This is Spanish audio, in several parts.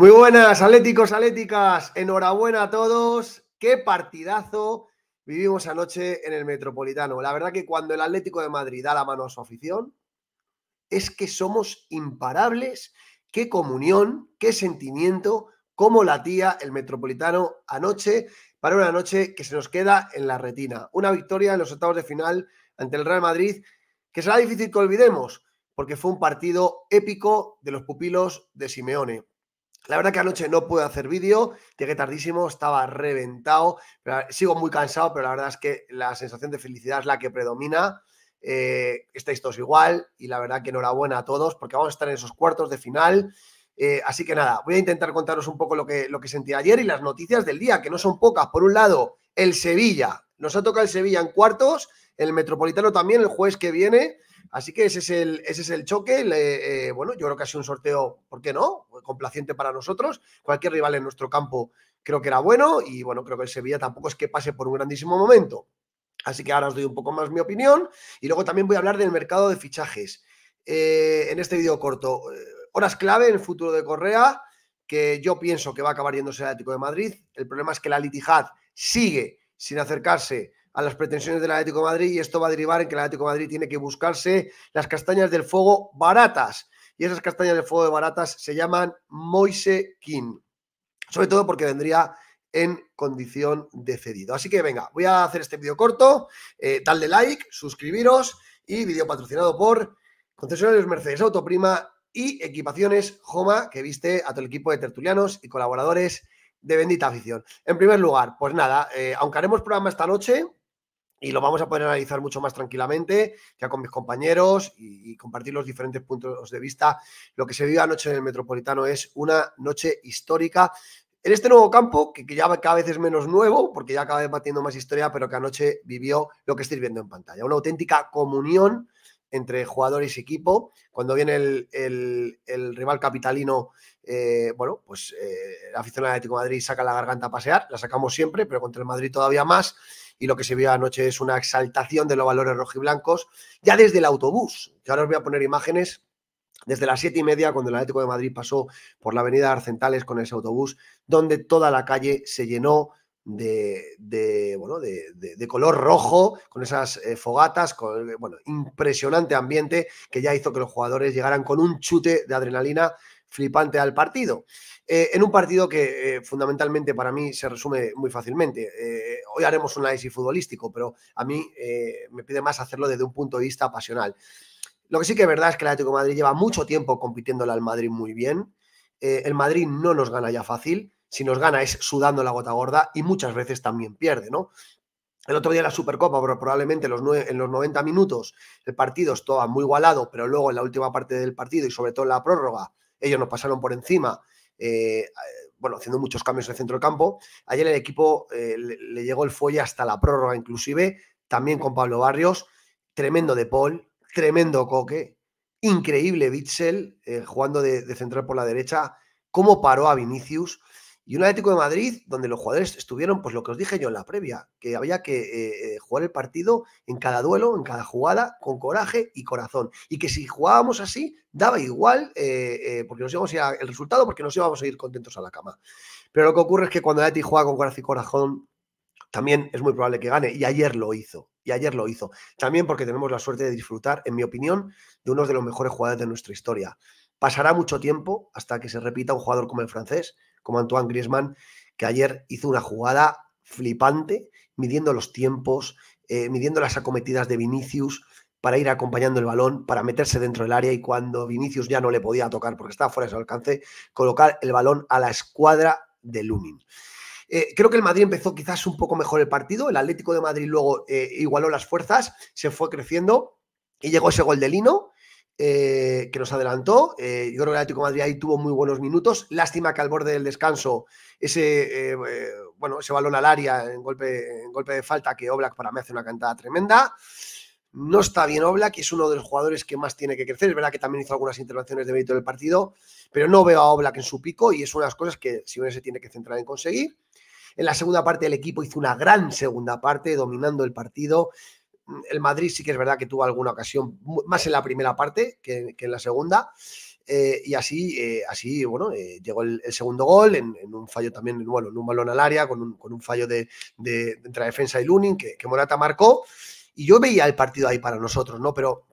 Muy buenas, atléticos, atléticas. Enhorabuena a todos. Qué partidazo vivimos anoche en el Metropolitano. La verdad que cuando el Atlético de Madrid da la mano a su afición, es que somos imparables. Qué comunión, qué sentimiento, cómo latía el Metropolitano anoche para una noche que se nos queda en la retina. Una victoria en los octavos de final ante el Real Madrid que será difícil que olvidemos porque fue un partido épico de los pupilos de Simeone. La verdad que anoche no pude hacer vídeo, llegué tardísimo, estaba reventado, eh, sigo muy cansado, pero la verdad es que la sensación de felicidad es la que predomina. Eh, estáis todos igual y la verdad que enhorabuena a todos porque vamos a estar en esos cuartos de final. Eh, así que nada, voy a intentar contaros un poco lo que, lo que sentí ayer y las noticias del día, que no son pocas. Por un lado, el Sevilla. Nos ha tocado el Sevilla en cuartos, el Metropolitano también el jueves que viene. Así que ese es el, ese es el choque. Eh, bueno, yo creo que ha sido un sorteo, ¿por qué no? Complaciente para nosotros. Cualquier rival en nuestro campo creo que era bueno y bueno, creo que el Sevilla tampoco es que pase por un grandísimo momento. Así que ahora os doy un poco más mi opinión y luego también voy a hablar del mercado de fichajes. Eh, en este vídeo corto, eh, horas clave en el futuro de Correa, que yo pienso que va a acabar yéndose al Atlético de Madrid. El problema es que la Litijad sigue sin acercarse a las pretensiones del Atlético de Madrid y esto va a derivar en que el Atlético de Madrid tiene que buscarse las castañas del fuego baratas. Y esas castañas del fuego de baratas se llaman Moise King. Sobre todo porque vendría en condición de cedido. Así que venga, voy a hacer este vídeo corto. Eh, dadle like, suscribiros y vídeo patrocinado por concesionarios Mercedes Autoprima y equipaciones Joma, que viste a todo el equipo de tertulianos y colaboradores de Bendita Afición. En primer lugar, pues nada, eh, aunque haremos programa esta noche, y lo vamos a poder analizar mucho más tranquilamente, ya con mis compañeros y, compartir los diferentes puntos de vista. Lo que se vive anoche en el Metropolitano es una noche histórica. En este nuevo campo, que, ya cada vez es menos nuevo, porque ya cada vez va más historia, pero que anoche vivió lo que estáis viendo en pantalla. Una auténtica comunión entre jugadores y equipo. Cuando viene el, rival capitalino, eh, bueno, pues eh, la afición de Atlético Madrid saca la garganta a pasear, la sacamos siempre, pero contra el Madrid todavía más y lo que se vio anoche es una exaltación de los valores rojiblancos ya desde el autobús, que ahora os voy a poner imágenes desde las siete y media, cuando el Atlético de Madrid pasó por la avenida Arcentales con ese autobús, donde toda la calle se llenó de, de, color rojo, con esas eh, fogatas, con bueno, impresionante ambiente que ya hizo que los jugadores llegaran con un chute de adrenalina flipante al partido. Eh, en un partido que eh, fundamentalmente para mí se resume muy fácilmente. Eh, hoy haremos un análisis futbolístico, pero a mí me pide más hacerlo desde un punto de vista pasional. Lo que sí que es verdad es que el Atlético de Madrid lleva mucho tiempo compitiéndole al Madrid muy bien. el Madrid no nos gana ya fácil. Si nos gana es sudando la gota gorda y muchas veces también pierde, ¿no? El otro día en la Supercopa, probablemente los en los 90 minutos el partido estaba muy igualado, pero luego en la última parte del partido y sobre todo en la prórroga, ellos nos pasaron por encima eh, bueno, haciendo muchos cambios en el centro del campo. Ayer el equipo eh, le, llegó el fuelle hasta la prórroga, inclusive, también con Pablo Barrios. Tremendo De Paul, tremendo Coque, increíble Bitzel eh, jugando de, de, central por la derecha. Cómo paró a Vinicius, y un Atlético de Madrid donde los jugadores estuvieron, pues lo que os dije yo en la previa, que había que eh, eh, jugar el partido en cada duelo, en cada jugada, con coraje y corazón. Y que si jugábamos así, daba igual, eh, porque nos íbamos a ir el resultado, porque nos íbamos a ir contentos a la cama. Pero lo que ocurre es que cuando el Atlético juega con coraje y corazón, también es muy probable que gane. Y ayer lo hizo. Y ayer lo hizo. También porque tenemos la suerte de disfrutar, en mi opinión, de uno de los mejores jugadores de nuestra historia. Pasará mucho tiempo hasta que se repita un jugador como el francés, como Antoine Griezmann, que ayer hizo una jugada flipante, midiendo los tiempos, eh, midiendo las acometidas de Vinicius para ir acompañando el balón, para meterse dentro del área y cuando Vinicius ya no le podía tocar porque estaba fuera de su alcance, colocar el balón a la escuadra de Lumin. Eh, creo que el Madrid empezó quizás un poco mejor el partido, el Atlético de Madrid luego eh, igualó las fuerzas, se fue creciendo y llegó ese gol de Lino, eh, que nos adelantó. Eh, yo creo que el Atlético Madrid ahí tuvo muy buenos minutos. Lástima que al borde del descanso, ese, eh, bueno, ese balón al área en golpe, golpe de falta que Oblak para mí hace una cantada tremenda. No está bien Oblak, es uno de los jugadores que más tiene que crecer. Es verdad que también hizo algunas intervenciones de mérito del partido, pero no veo a Oblak en su pico y es una de las cosas que uno se tiene que centrar en conseguir. En la segunda parte el equipo hizo una gran segunda parte, dominando el partido, el Madrid sí que es verdad que tuvo alguna ocasión, más en la primera parte que, en la segunda. Eh, y así, eh, así bueno, eh, llegó el, segundo gol en, un fallo también, bueno, en un balón al área, con un, fallo de, de, entre defensa y Lunin que, Morata marcó. Y yo veía el partido ahí para nosotros, ¿no? Pero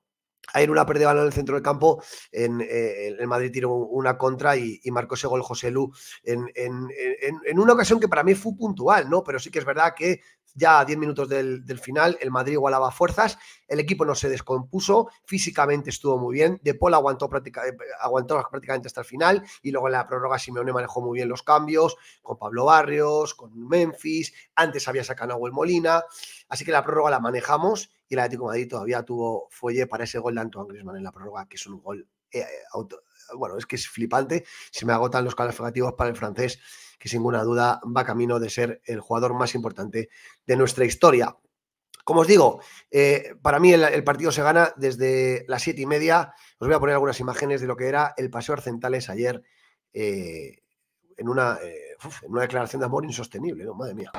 ahí en una pérdida de balón en el centro del campo, en, el Madrid tiró una contra y, y, marcó ese gol José Lu en, en una ocasión que para mí fue puntual, ¿no? Pero sí que es verdad que ya a 10 minutos del, final, el Madrid igualaba fuerzas, el equipo no se descompuso, físicamente estuvo muy bien, De Paul aguantó, eh, aguantó prácticamente hasta el final y luego en la prórroga Simeone manejó muy bien los cambios con Pablo Barrios, con Memphis, antes había sacado a Molina, así que la prórroga la manejamos y el Atlético de Madrid todavía tuvo fuelle para ese gol de Antoine Griezmann en la prórroga, que es un gol eh, auto, bueno, es que es flipante. Se me agotan los calificativos para el francés, que sin ninguna duda va camino de ser el jugador más importante de nuestra historia. Como os digo, eh, para mí el, partido se gana desde las siete y media. Os voy a poner algunas imágenes de lo que era el paseo Arcentales ayer eh, en, una, eh, en una declaración de amor insostenible, ¿no? Madre mía.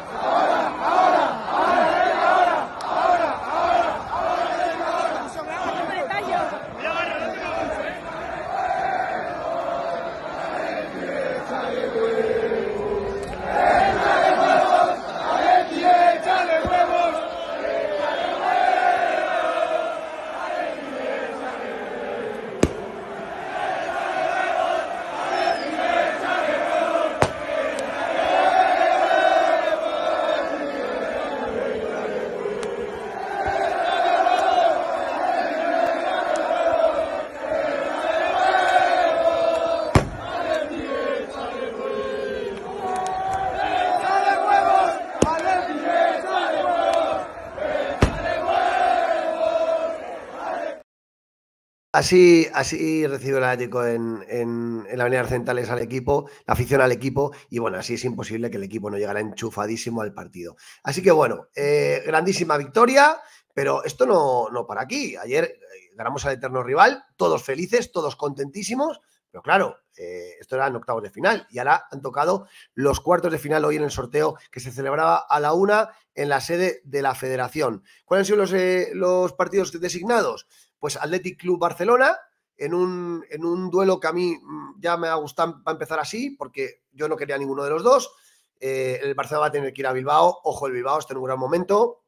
Así, así recibe el Atlético en, la Avenida Arcentales al equipo, la afición al equipo, y bueno, así es imposible que el equipo no llegara enchufadísimo al partido. Así que bueno, eh, grandísima victoria, pero esto no, no para aquí. Ayer eh, ganamos al eterno rival, todos felices, todos contentísimos, pero claro, eh, esto era en octavos de final y ahora han tocado los cuartos de final hoy en el sorteo que se celebraba a la una en la sede de la federación. ¿Cuáles han sido los, eh, los partidos designados? Pues Athletic Club Barcelona, en un, en un, duelo que a mí mm, ya me ha gustado va a empezar así, porque yo no quería ninguno de los dos. Eh, el Barcelona va a tener que ir a Bilbao. Ojo, el Bilbao está en un gran momento.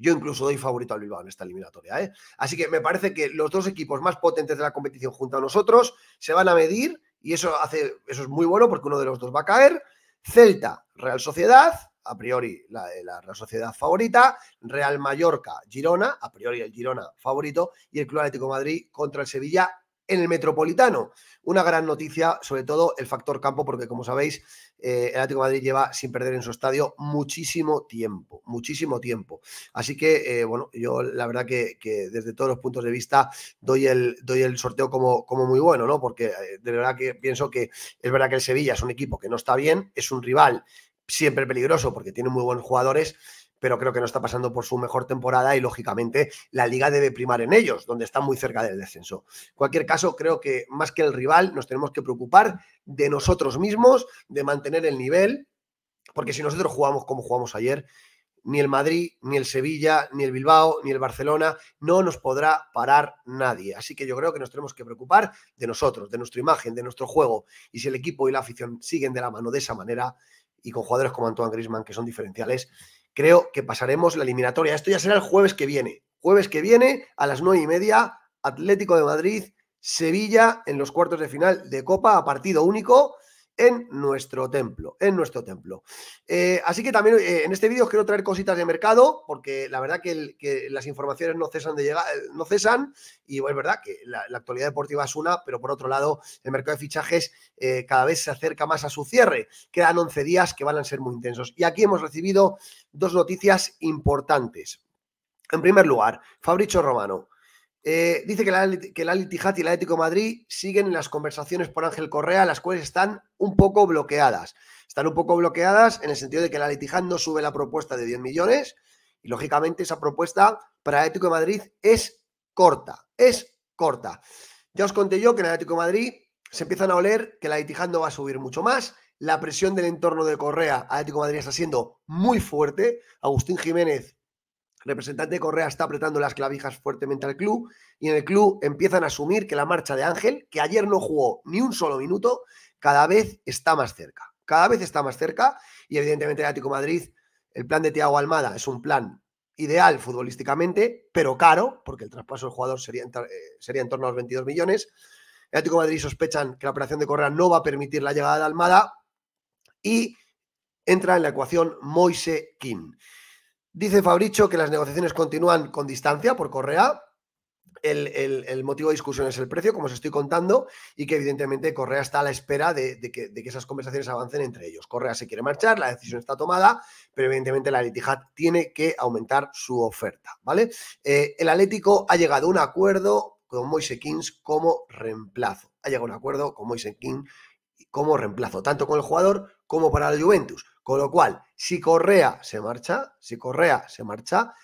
Yo incluso doy favorito al Bilbao en esta eliminatoria. ¿eh? Así que me parece que los dos equipos más potentes de la competición junto a nosotros se van a medir y eso, hace, eso es muy bueno porque uno de los dos va a caer. Celta, Real Sociedad, a priori la, eh, la, sociedad favorita, Real Mallorca, Girona, a priori el Girona favorito, y el Club Atlético Madrid contra el Sevilla en el Metropolitano. Una gran noticia, sobre todo el factor campo, porque como sabéis, eh, el Atlético Madrid lleva sin perder en su estadio muchísimo tiempo, muchísimo tiempo. Así que, eh, bueno, yo la verdad que, desde todos los puntos de vista doy el, doy el sorteo como, como muy bueno, ¿no? Porque eh, de verdad que pienso que es verdad que el Sevilla es un equipo que no está bien, es un rival siempre peligroso porque tiene muy buenos jugadores pero creo que no está pasando por su mejor temporada y lógicamente la liga debe primar en ellos, donde están muy cerca del descenso. En cualquier caso, creo que más que el rival nos tenemos que preocupar de nosotros mismos, de mantener el nivel, porque si nosotros jugamos como jugamos ayer, ni el Madrid, ni el Sevilla, ni el Bilbao, ni el Barcelona, no nos podrá parar nadie. Así que yo creo que nos tenemos que preocupar de nosotros, de nuestra imagen, de nuestro juego. Y si el equipo y la afición siguen de la mano de esa manera, y con jugadores como Antoine Grisman, que son diferenciales, creo que pasaremos la eliminatoria. Esto ya será el jueves que viene. Jueves que viene a las nueve y media, Atlético de Madrid, Sevilla en los cuartos de final de Copa a partido único en nuestro templo, en nuestro templo. Eh, así que también eh, en este vídeo quiero traer cositas de mercado, porque la verdad que, las informaciones no cesan de llegar, eh, no cesan, y es verdad que la, actualidad deportiva es una, pero por otro lado, el mercado de fichajes cada vez se acerca más a su cierre. Quedan 11 días que van a ser muy intensos. Y aquí hemos recibido dos noticias importantes. En primer lugar, Fabricio Romano. Eh, dice que, la, que y la Atlético Madrid siguen en las conversaciones por Ángel Correa, las cuales están un poco bloqueadas. Están un poco bloqueadas en el sentido de que la al no sube la propuesta de 10 millones y, lógicamente, esa propuesta para Ético Atlético Madrid es corta, es corta. Ya os conté yo que en el Atlético Madrid se empiezan a oler que la Litijat no va a subir mucho más. La presión del entorno de Correa Atlético de Madrid está siendo muy fuerte. Agustín Jiménez representante de Correa está apretando las clavijas fuertemente al club y en el club empiezan a asumir que la marcha de Ángel, que ayer no jugó ni un solo minuto, cada vez está más cerca. Cada vez está más cerca y evidentemente el Atlético Madrid, el plan de Tiago Almada es un plan ideal futbolísticamente, pero caro, porque el traspaso del jugador sería, en eh, torno a los 22 millones. El Atlético Madrid sospechan que la operación de Correa no va a permitir la llegada de Almada y entra en la ecuación Moise King. Dice Fabricio que las negociaciones continúan con distancia por Correa. El, motivo de discusión es el precio, como os estoy contando, y que evidentemente Correa está a la espera de, que, esas conversaciones avancen entre ellos. Correa se quiere marchar, la decisión está tomada, pero evidentemente la Atlético tiene que aumentar su oferta, ¿vale? Eh, el Atlético ha llegado a un acuerdo con Moise Kings como reemplazo. Ha llegado a un acuerdo con Moise King como reemplazo, tanto con el jugador como para la Juventus. Con lo cual, si Correa se marcha, si Correa se marcha,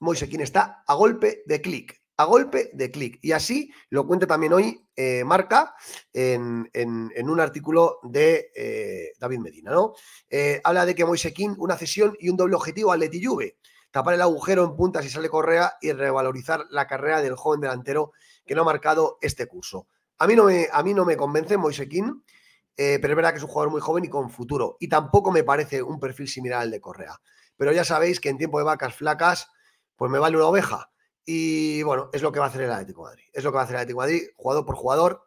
Moisequín está a golpe de clic, a golpe de clic. Y así lo cuenta también hoy eh, Marca en, un artículo de eh, David Medina. ¿no? Eh, habla de que Moisequín, una cesión y un doble objetivo al Leti Tapar el agujero en punta si sale Correa y revalorizar la carrera del joven delantero que no ha marcado este curso. A mí no me, a mí no me convence Moisequín. Eh, pero es verdad que es un jugador muy joven y con futuro. Y tampoco me parece un perfil similar al de Correa. Pero ya sabéis que en tiempo de vacas flacas, pues me vale una oveja. Y bueno, es lo que va a hacer el Atlético Madrid. Es lo que va a hacer el Atlético Madrid, jugador por jugador,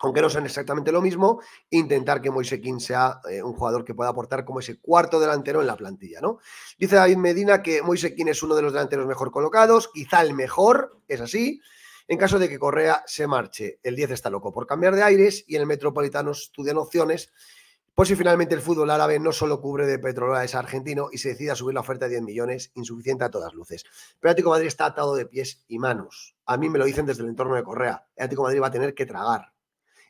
aunque no sean exactamente lo mismo, intentar que Moisequín sea eh, un jugador que pueda aportar como ese cuarto delantero en la plantilla, ¿no? Dice David Medina que Moisequín es uno de los delanteros mejor colocados, quizá el mejor, es así, en caso de que Correa se marche, el 10 está loco por cambiar de aires y en el Metropolitano estudian opciones por pues si finalmente el fútbol árabe no solo cubre de ese argentino y se decide a subir la oferta de 10 millones, insuficiente a todas luces. Pero Atlético Madrid está atado de pies y manos. A mí me lo dicen desde el entorno de Correa. El Atlético Madrid va a tener que tragar.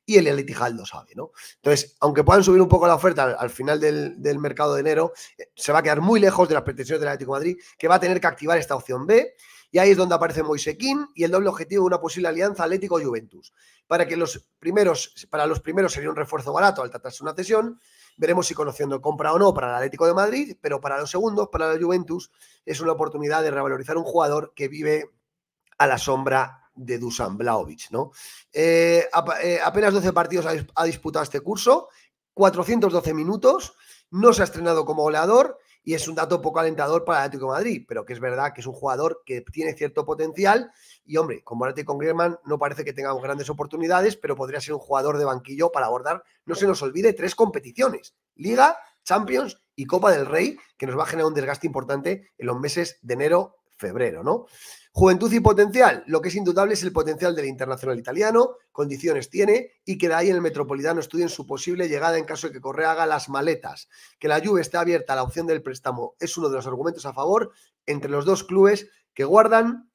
Y el Elitijal lo sabe, ¿no? Entonces, aunque puedan subir un poco la oferta al final del, mercado de enero, eh, se va a quedar muy lejos de las pretensiones del Atlético Madrid, que va a tener que activar esta opción B y ahí es donde aparece Moisequín y el doble objetivo de una posible alianza Atlético-Juventus. Para, que los primeros, para los primeros sería un refuerzo barato al tratarse una cesión. Veremos si conociendo compra o no para el Atlético de Madrid, pero para los segundos, para la Juventus, es una oportunidad de revalorizar un jugador que vive a la sombra de Dusan Blaovic, ¿no? Eh, eh, apenas 12 partidos ha, disputado este curso, 412 minutos, no se ha estrenado como goleador y es un dato poco alentador para el Atlético de Madrid, pero que es verdad que es un jugador que tiene cierto potencial y hombre, con Morata con Griezmann no parece que tengamos grandes oportunidades, pero podría ser un jugador de banquillo para abordar, no se nos olvide, tres competiciones, Liga, Champions y Copa del Rey, que nos va a generar un desgaste importante en los meses de enero febrero, ¿no? Juventud y potencial. Lo que es indudable es el potencial del internacional italiano, condiciones tiene y que de ahí en el Metropolitano estudien su posible llegada en caso de que Correa haga las maletas. Que la lluvia esté abierta a la opción del préstamo es uno de los argumentos a favor entre los dos clubes que guardan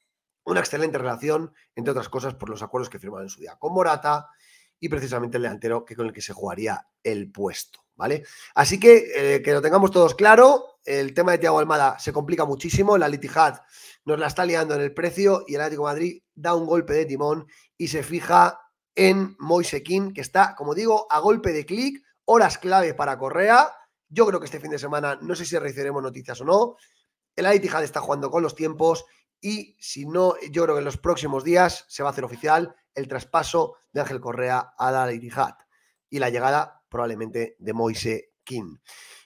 una excelente relación, entre otras cosas, por los acuerdos que firmaron en su día con Morata y precisamente el delantero que con el que se jugaría el puesto, ¿vale? Así que eh, que lo tengamos todos claro, el tema de Tiago Almada se complica muchísimo, la Litijad nos la está liando en el precio y el Atlético de Madrid da un golpe de timón y se fija en Moise King, que está, como digo, a golpe de clic, horas clave para Correa. Yo creo que este fin de semana, no sé si recibiremos noticias o no, el Atlético está jugando con los tiempos y si no, yo creo que en los próximos días se va a hacer oficial el traspaso de Ángel Correa a la Al y la llegada probablemente de Moise King.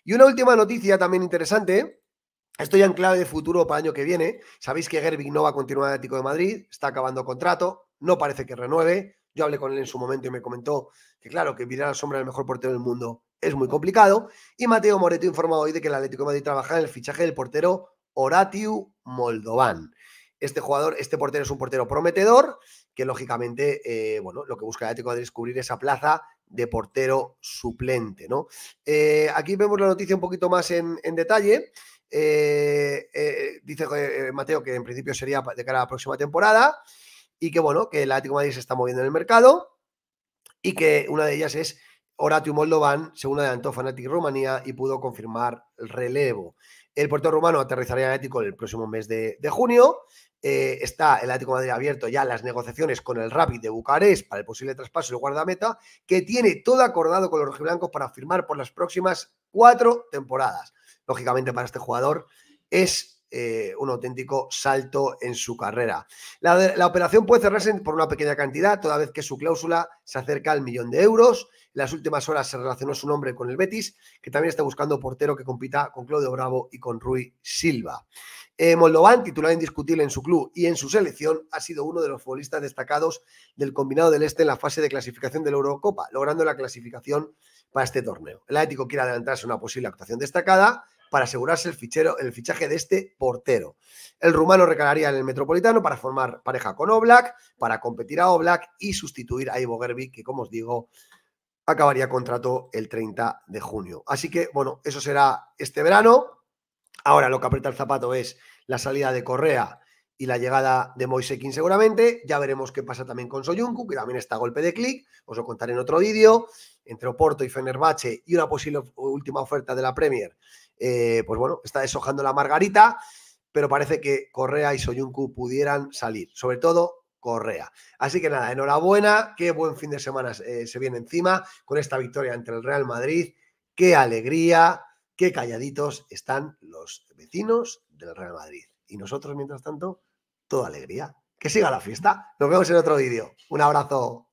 Y una última noticia también interesante. estoy ya en clave de futuro para el año que viene. Sabéis que gervinho no va a continuar en Atlético de Madrid, está acabando contrato, no parece que renueve. Yo hablé con él en su momento y me comentó que, claro, que mirar a la sombra del mejor portero del mundo es muy complicado. Y Mateo Moreto informa hoy de que el Atlético de Madrid trabaja en el fichaje del portero Horatiu Moldovan. Este jugador, este portero es un portero prometedor que lógicamente, eh, bueno, lo que busca el Atlético de descubrir esa plaza de portero suplente, ¿no? Eh, aquí vemos la noticia un poquito más en, detalle. Eh, dice Mateo que en principio sería de cara a la próxima temporada y que, bueno, que el Atlético Madrid se está moviendo en el mercado y que una de ellas es Horatio Moldovan, según adelantó Fanatic Rumanía y pudo confirmar el relevo. El portero rumano aterrizaría en Atlético el próximo mes de junio eh, está el Atlético Madrid abierto ya las negociaciones con el Rapid de Bucarest para el posible traspaso del guardameta, que tiene todo acordado con los rojiblancos para firmar por las próximas cuatro temporadas. Lógicamente, para este jugador es eh, un auténtico salto en su carrera. La, la operación puede cerrarse por una pequeña cantidad, toda vez que su cláusula se acerca al millón de euros. En las últimas horas se relacionó su nombre con el Betis, que también está buscando portero que compita con Claudio Bravo y con Rui Silva. Eh, Moldovan, titular indiscutible en su club y en su selección, ha sido uno de los futbolistas destacados del combinado del Este en la fase de clasificación de la Eurocopa, logrando la clasificación para este torneo. El Atlético quiere adelantarse a una posible actuación destacada para asegurarse el, fichero, el fichaje de este portero. El rumano recalaría en el Metropolitano para formar pareja con Oblak, para competir a Oblak y sustituir a Ivo Gerbi, que como os digo, acabaría contrato el 30 de junio. Así que, bueno, eso será este verano. Ahora lo que aprieta el zapato es la salida de Correa y la llegada de Moisekin seguramente. Ya veremos qué pasa también con Soyuncu, que también está a golpe de clic. Os lo contaré en otro vídeo. Entre Oporto y Fenerbahce y una posible última oferta de la Premier. Eh, pues bueno, está deshojando la margarita, pero parece que Correa y Soyuncu pudieran salir. Sobre todo Correa. Así que nada, enhorabuena. Qué buen fin de semana eh, se viene encima con esta victoria entre el Real Madrid. Qué alegría qué calladitos están los vecinos del Real Madrid. Y nosotros, mientras tanto, toda alegría. Que siga la fiesta. Nos vemos en otro vídeo. Un abrazo.